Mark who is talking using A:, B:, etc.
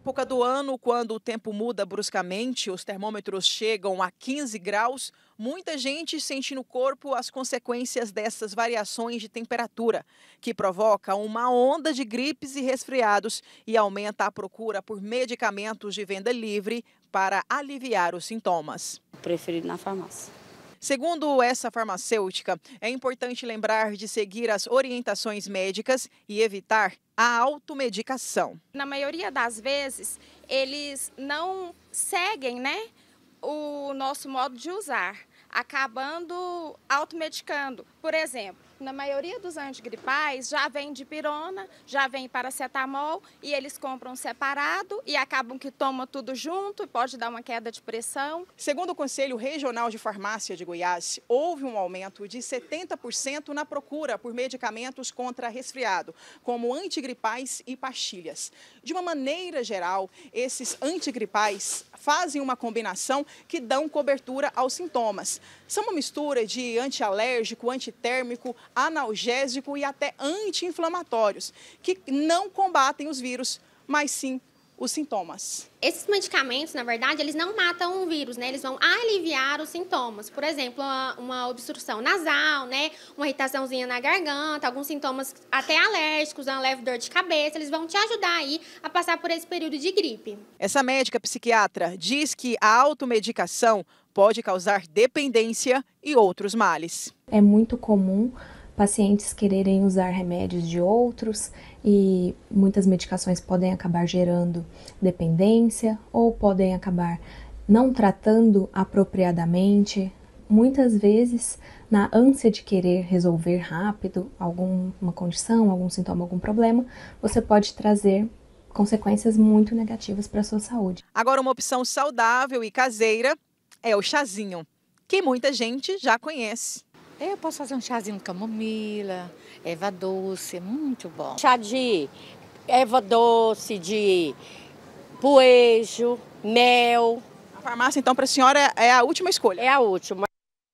A: época do ano, quando o tempo muda bruscamente, os termômetros chegam a 15 graus, muita gente sente no corpo as consequências dessas variações de temperatura, que provoca uma onda de gripes e resfriados e aumenta a procura por medicamentos de venda livre para aliviar os sintomas. Preferido na farmácia. Segundo essa farmacêutica, é importante lembrar de seguir as orientações médicas e evitar a automedicação.
B: Na maioria das vezes, eles não seguem, né? o nosso modo de usar, acabando automedicando. Por exemplo, na maioria dos antigripais já vem de pirona, já vem paracetamol e eles compram separado
A: e acabam que tomam tudo junto e pode dar uma queda de pressão. Segundo o Conselho Regional de Farmácia de Goiás, houve um aumento de 70% na procura por medicamentos contra resfriado, como antigripais e pastilhas. De uma maneira geral, esses antigripais fazem uma combinação que dão cobertura aos sintomas. São uma mistura de antialérgico, antitérmico, analgésico e até anti-inflamatórios, que não combatem os vírus, mas sim os sintomas.
C: Esses medicamentos, na verdade, eles não matam o vírus, né? Eles vão aliviar os sintomas. Por exemplo, uma, obstrução nasal, né? Uma irritaçãozinha na garganta, alguns sintomas até alérgicos, uma leve dor de cabeça, eles vão te ajudar aí a passar por esse período
A: de gripe. Essa médica psiquiatra diz que a automedicação pode causar dependência e outros males.
D: É muito comum pacientes quererem usar remédios de outros e muitas medicações podem acabar gerando dependência ou podem acabar não tratando apropriadamente. Muitas vezes, na ânsia de querer resolver rápido alguma condição, algum sintoma, algum problema, você pode trazer consequências muito negativas para a sua saúde.
A: Agora, uma opção saudável e caseira é o chazinho, que muita gente já conhece. É, eu posso fazer um chazinho de camomila, erva doce, é muito bom. Chá de erva doce, de poejo, mel. A farmácia, então, para a senhora é a última escolha? É a última.